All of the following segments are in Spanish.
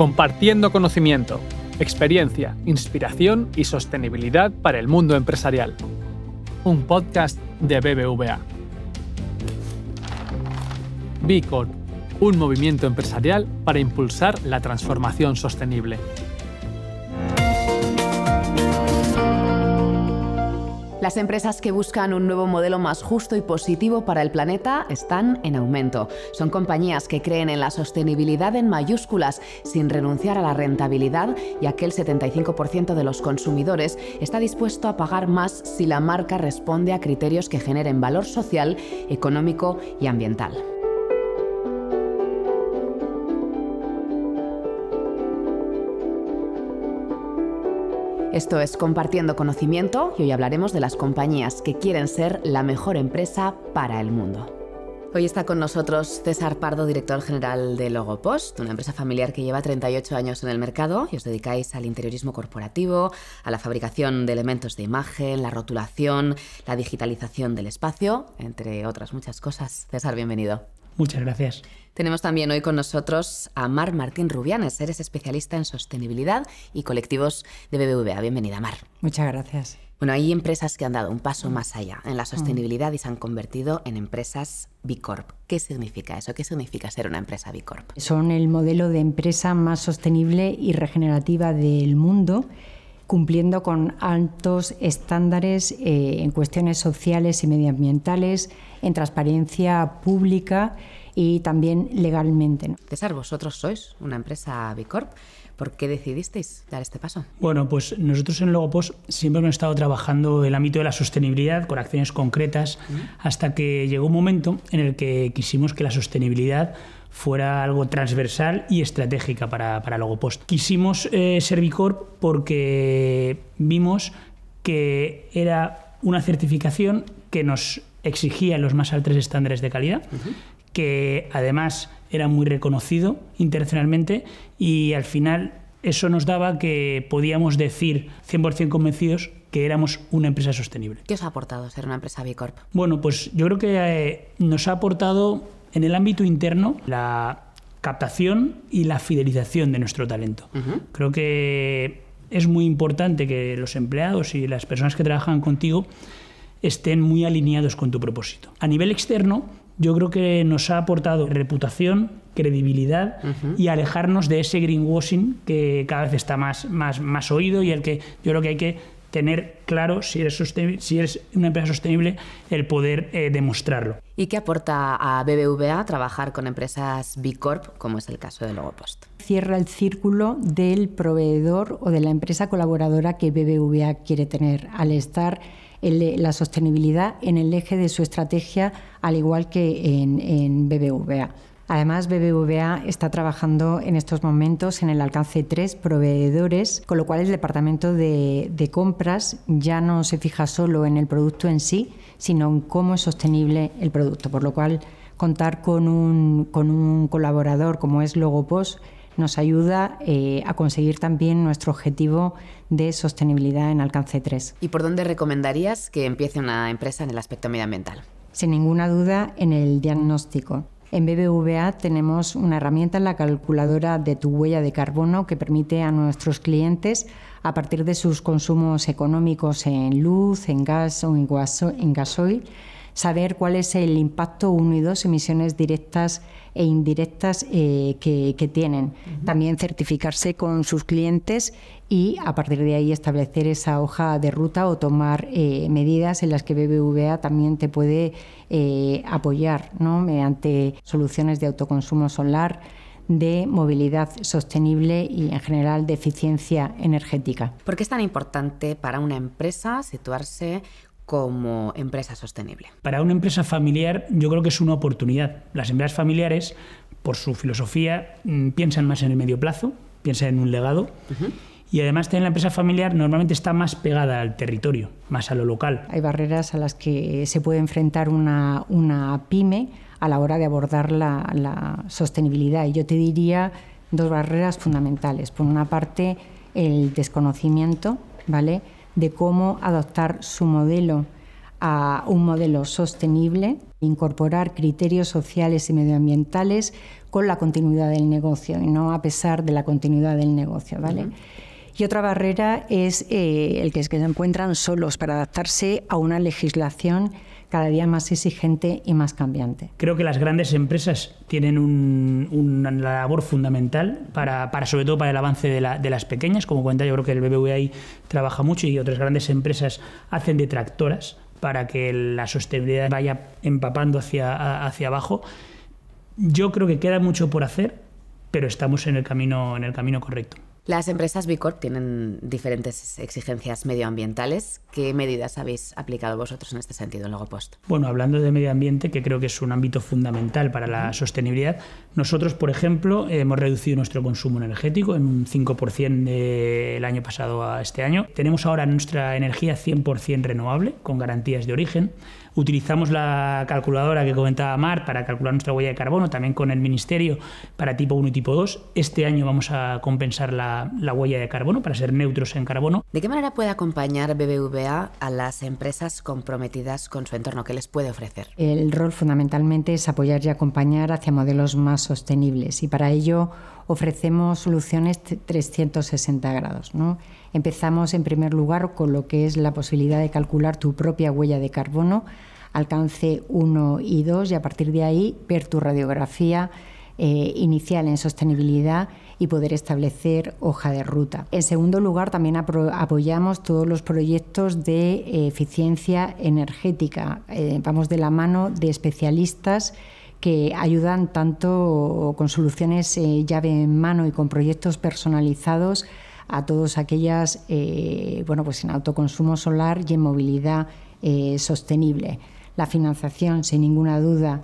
compartiendo conocimiento, experiencia, inspiración y sostenibilidad para el mundo empresarial. Un podcast de BBVA. B un movimiento empresarial para impulsar la transformación sostenible. Las empresas que buscan un nuevo modelo más justo y positivo para el planeta están en aumento. Son compañías que creen en la sostenibilidad en mayúsculas sin renunciar a la rentabilidad, ya que el 75% de los consumidores está dispuesto a pagar más si la marca responde a criterios que generen valor social, económico y ambiental. Esto es Compartiendo Conocimiento y hoy hablaremos de las compañías que quieren ser la mejor empresa para el mundo. Hoy está con nosotros César Pardo, director general de Logopost, una empresa familiar que lleva 38 años en el mercado y os dedicáis al interiorismo corporativo, a la fabricación de elementos de imagen, la rotulación, la digitalización del espacio, entre otras muchas cosas. César, bienvenido. Muchas gracias. Tenemos también hoy con nosotros a Mar Martín Rubianes. Eres especialista en sostenibilidad y colectivos de BBVA. Bienvenida, Mar. Muchas gracias. Bueno, hay empresas que han dado un paso mm. más allá en la mm. sostenibilidad y se han convertido en empresas B Corp. ¿Qué significa eso? ¿Qué significa ser una empresa B Corp? Son el modelo de empresa más sostenible y regenerativa del mundo cumpliendo con altos estándares eh, en cuestiones sociales y medioambientales, en transparencia pública y también legalmente. ¿no? César, vosotros sois una empresa Bicorp. ¿Por qué decidisteis dar este paso? Bueno, pues nosotros en Logopos siempre hemos estado trabajando en el ámbito de la sostenibilidad con acciones concretas mm. hasta que llegó un momento en el que quisimos que la sostenibilidad fuera algo transversal y estratégica para, para Logopost. Quisimos eh, ser Corp porque vimos que era una certificación que nos exigía los más altos estándares de calidad, que además era muy reconocido internacionalmente y al final eso nos daba que podíamos decir 100% convencidos que éramos una empresa sostenible. ¿Qué os ha aportado ser una empresa B Corp? Bueno, pues yo creo que eh, nos ha aportado en el ámbito interno la captación y la fidelización de nuestro talento. Creo que es muy importante que los empleados y las personas que trabajan contigo estén muy alineados con tu propósito. A nivel externo, yo creo que nos ha aportado reputación, credibilidad y alejarnos de ese greenwashing que cada vez está más, más, más oído y el que yo creo que hay que tener claro si eres, si eres una empresa sostenible, el poder eh, demostrarlo. ¿Y qué aporta a BBVA trabajar con empresas B Corp, como es el caso de Logopost? Cierra el círculo del proveedor o de la empresa colaboradora que BBVA quiere tener al estar la sostenibilidad en el eje de su estrategia, al igual que en, BBVA. Además, BBVA está trabajando en estos momentos en el alcance de tres proveedores, con lo cual el departamento de, compras ya no se fija solo en el producto en sí, sino en cómo es sostenible el producto. Por lo cual, contar con un, con un colaborador como es Logopost nos ayuda eh, a conseguir también nuestro objetivo de sostenibilidad en alcance 3. ¿Y por dónde recomendarías que empiece una empresa en el aspecto medioambiental? Sin ninguna duda, en el diagnóstico. En BBVA tenemos una herramienta la calculadora de tu huella de carbono que permite a nuestros clientes, a partir de sus consumos económicos en luz, en gas o en gasoil, saber cuál es el impacto 1 y 2, emisiones directas e indirectas eh, que, tienen. También certificarse con sus clientes y a partir de ahí establecer esa hoja de ruta o tomar eh, medidas en las que BBVA también te puede eh, apoyar ¿no? mediante soluciones de autoconsumo solar de movilidad sostenible y en general de eficiencia energética. ¿Por qué es tan importante para una empresa situarse como empresa sostenible. Para una empresa familiar yo creo que es una oportunidad. Las empresas familiares, por su filosofía, mm, piensan más en el medio plazo, piensan en un legado. Y además tener la empresa familiar normalmente está más pegada al territorio, más a lo local. Hay barreras a las que se puede enfrentar una, una pyme a la hora de abordar la, la sostenibilidad. Y yo te diría dos barreras fundamentales. Por una parte, el desconocimiento, ¿vale? de cómo adoptar su modelo a un modelo sostenible, incorporar criterios sociales y medioambientales con la continuidad del negocio y no a pesar de la continuidad del negocio, ¿vale? Y otra barrera es eh, el que se encuentran solos para adaptarse a una legislación cada día más exigente y más cambiante. Creo que las grandes empresas tienen una labor fundamental para, sobre todo para el avance de, las pequeñas. Como cuenta, yo creo que el BBVA trabaja mucho y otras grandes empresas hacen detractoras para que la sostenibilidad vaya empapando hacia, hacia abajo. Yo creo que queda mucho por hacer, pero estamos en el camino, en el camino correcto. Las empresas B tienen diferentes exigencias medioambientales. ¿Qué medidas habéis aplicado vosotros en este sentido en Logopost? Bueno, hablando de medio ambiente, que creo que es un ámbito fundamental para la sostenibilidad, nosotros, por ejemplo, hemos reducido nuestro consumo energético en un 5% del año pasado a este año. Tenemos ahora nuestra energía 100% renovable, con garantías de origen. Utilizamos la calculadora que comentaba Mar para calcular nuestra huella de carbono, también con el Ministerio para tipo 1 y tipo 2. Este año vamos a compensar la, huella de carbono para ser neutros en carbono. ¿De qué manera puede acompañar BBVA a las empresas comprometidas con su entorno? ¿Qué les puede ofrecer? El rol fundamentalmente es apoyar y acompañar hacia modelos más sostenibles y para ello ofrecemos soluciones 360 grados. Empezamos en primer lugar con lo que es la posibilidad de calcular tu propia huella de carbono, alcance 1 y 2 y a partir de ahí ver tu radiografía eh, inicial en sostenibilidad y poder establecer hoja de ruta. En segundo lugar, también apoyamos todos los proyectos de eh, eficiencia energética. Eh, vamos de la mano de especialistas que ayudan tanto con soluciones eh, llave en mano y con proyectos personalizados a todos aquellas eh, bueno, pues en autoconsumo solar y en movilidad eh, sostenible. La financiación, sin ninguna duda,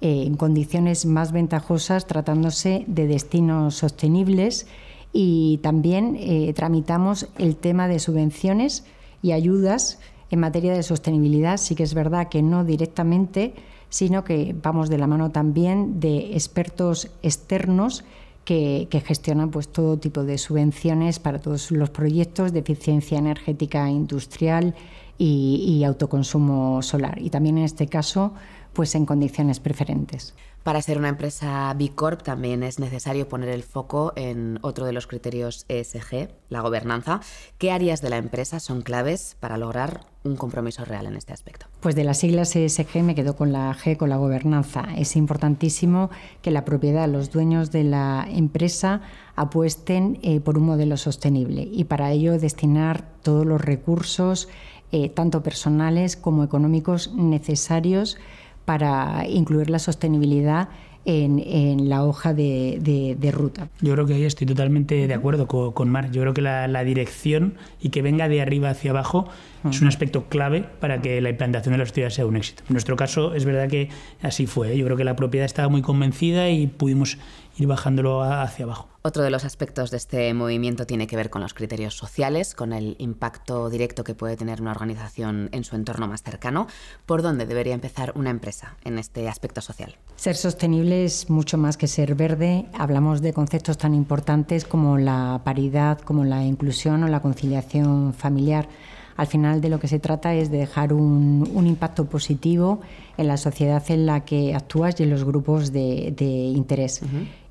en condiciones más ventajosas, tratándose de destinos sostenibles. Y también tramitamos el tema de subvenciones y ayudas en materia de sostenibilidad. Sí que es verdad que no directamente, sino que vamos de la mano también de expertos externos que, gestionan pues, todo tipo de subvenciones para todos los proyectos de eficiencia energética industrial y autoconsumo solar. Y también en este caso pues en condiciones preferentes. Para ser una empresa B Corp también es necesario poner el foco en otro de los criterios ESG, la gobernanza. ¿Qué áreas de la empresa son claves para lograr un compromiso real en este aspecto? Pues de las siglas ESG me quedo con la G, con la gobernanza. Es importantísimo que la propiedad, los dueños de la empresa apuesten eh, por un modelo sostenible y para ello destinar todos los recursos, eh, tanto personales como económicos, necesarios para incluir la sostenibilidad en, la hoja de, ruta. Yo creo que ahí estoy totalmente de acuerdo con, Mar. Yo creo que la, dirección y que venga de arriba hacia abajo mm. es un aspecto clave para que la implantación de la sociedad sea un éxito. En nuestro caso es verdad que así fue. Yo creo que la propiedad estaba muy convencida y pudimos ir bajándolo hacia abajo. Otro de los aspectos de este movimiento tiene que ver con los criterios sociales, con el impacto directo que puede tener una organización en su entorno más cercano. ¿Por dónde debería empezar una empresa en este aspecto social? Ser sostenible es mucho más que ser verde. Hablamos de conceptos tan importantes como la paridad, como la inclusión o la conciliación familiar al final de lo que se trata es de dejar un, impacto positivo en la sociedad en la que actúas y en los grupos de, interés.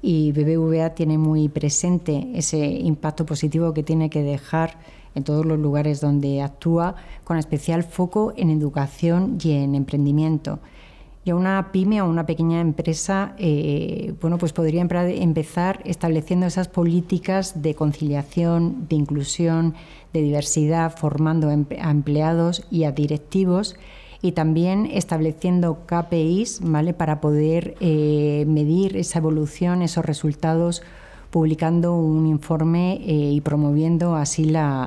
Y BBVA tiene muy presente ese impacto positivo que tiene que dejar en todos los lugares donde actúa, con especial foco en educación y en emprendimiento. Ya una pyme o una pequeña empresa, eh, bueno, pues podría empezar estableciendo esas políticas de conciliación, de inclusión, de diversidad, formando a empleados y a directivos y también estableciendo KPIs, ¿vale? Para poder eh, medir esa evolución, esos resultados publicando un informe eh, y promoviendo así la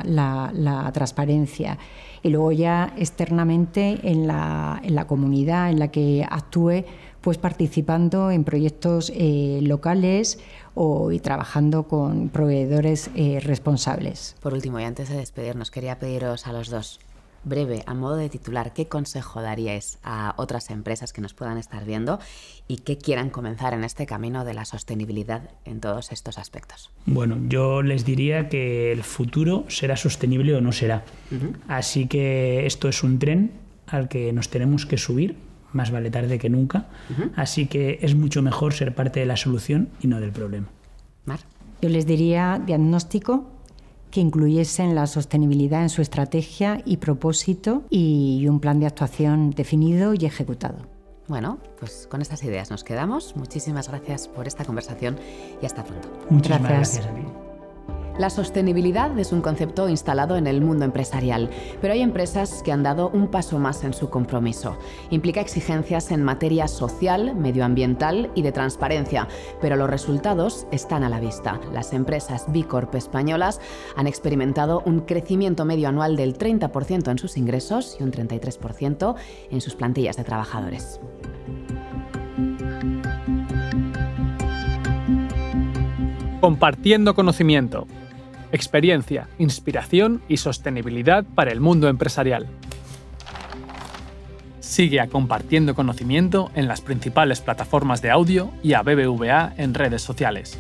transparencia y luego ya externamente en la, comunidad en la que actúe, pues participando en proyectos eh, locales o, y trabajando con proveedores eh, responsables. Por último, y antes de despedirnos, quería pediros a los dos breve, a modo de titular, ¿qué consejo daríais a otras empresas que nos puedan estar viendo y que quieran comenzar en este camino de la sostenibilidad en todos estos aspectos? Bueno, yo les diría que el futuro será sostenible o no será. Así que esto es un tren al que nos tenemos que subir, más vale tarde que nunca. Así que es mucho mejor ser parte de la solución y no del problema. Mar. Yo les diría diagnóstico, que incluyesen la sostenibilidad en su estrategia y propósito y un plan de actuación definido y ejecutado. Bueno, pues con estas ideas nos quedamos. Muchísimas gracias por esta conversación y hasta pronto. Muchas gracias, gracias a ti. La sostenibilidad es un concepto instalado en el mundo empresarial, pero hay empresas que han dado un paso más en su compromiso. Implica exigencias en materia social, medioambiental y de transparencia, pero los resultados están a la vista. Las empresas B Corp españolas han experimentado un crecimiento medio anual del 30% en sus ingresos y un 33% en sus plantillas de trabajadores. Compartiendo conocimiento experiencia, inspiración y sostenibilidad para el mundo empresarial. Sigue compartiendo conocimiento en las principales plataformas de audio y a BBVA en redes sociales.